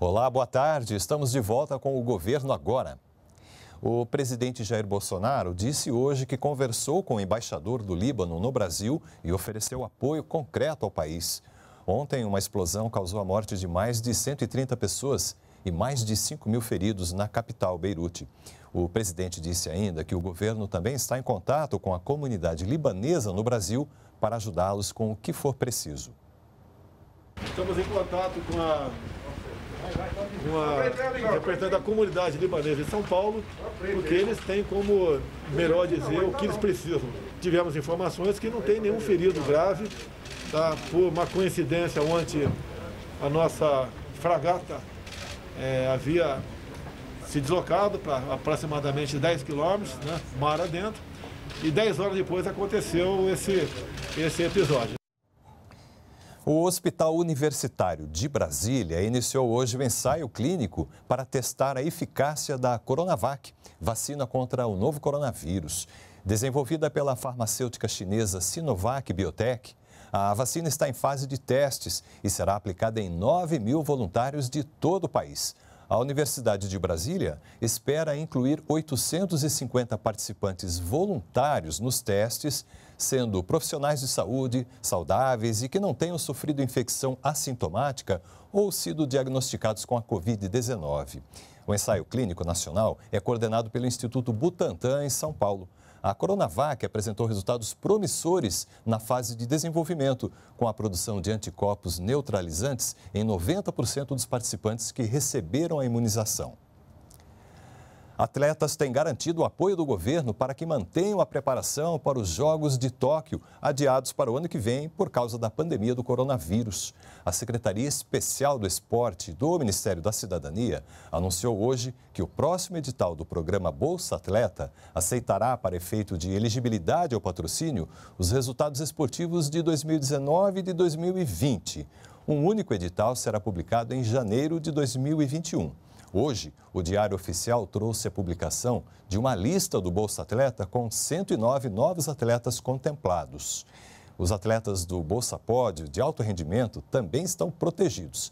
Olá, boa tarde. Estamos de volta com o governo agora. O presidente Jair Bolsonaro disse hoje que conversou com o embaixador do Líbano no Brasil e ofereceu apoio concreto ao país. Ontem, uma explosão causou a morte de mais de 130 pessoas e mais de 5 mil feridos na capital, Beirute. O presidente disse ainda que o governo também está em contato com a comunidade libanesa no Brasil para ajudá-los com o que for preciso. Estamos em contato com a uma representante da comunidade libanesa de São Paulo, porque eles têm como melhor dizer o que eles precisam. Tivemos informações que não tem nenhum ferido grave, tá? por uma coincidência, ontem a nossa fragata é, havia se deslocado para aproximadamente 10 quilômetros, né, mar adentro, e 10 horas depois aconteceu esse, esse episódio. O Hospital Universitário de Brasília iniciou hoje o um ensaio clínico para testar a eficácia da Coronavac, vacina contra o novo coronavírus. Desenvolvida pela farmacêutica chinesa Sinovac Biotech, a vacina está em fase de testes e será aplicada em 9 mil voluntários de todo o país. A Universidade de Brasília espera incluir 850 participantes voluntários nos testes, sendo profissionais de saúde, saudáveis e que não tenham sofrido infecção assintomática ou sido diagnosticados com a Covid-19. O ensaio clínico nacional é coordenado pelo Instituto Butantan, em São Paulo. A Coronavac apresentou resultados promissores na fase de desenvolvimento, com a produção de anticorpos neutralizantes em 90% dos participantes que receberam a imunização. Atletas têm garantido o apoio do governo para que mantenham a preparação para os Jogos de Tóquio, adiados para o ano que vem por causa da pandemia do coronavírus. A Secretaria Especial do Esporte do Ministério da Cidadania anunciou hoje que o próximo edital do programa Bolsa Atleta aceitará, para efeito de elegibilidade ao patrocínio, os resultados esportivos de 2019 e de 2020. Um único edital será publicado em janeiro de 2021. Hoje, o Diário Oficial trouxe a publicação de uma lista do Bolsa Atleta com 109 novos atletas contemplados. Os atletas do Bolsa Pódio de alto rendimento também estão protegidos.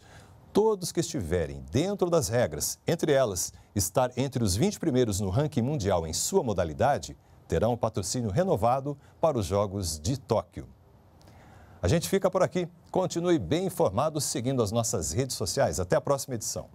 Todos que estiverem dentro das regras, entre elas estar entre os 20 primeiros no ranking mundial em sua modalidade, terão um patrocínio renovado para os Jogos de Tóquio. A gente fica por aqui. Continue bem informado seguindo as nossas redes sociais. Até a próxima edição.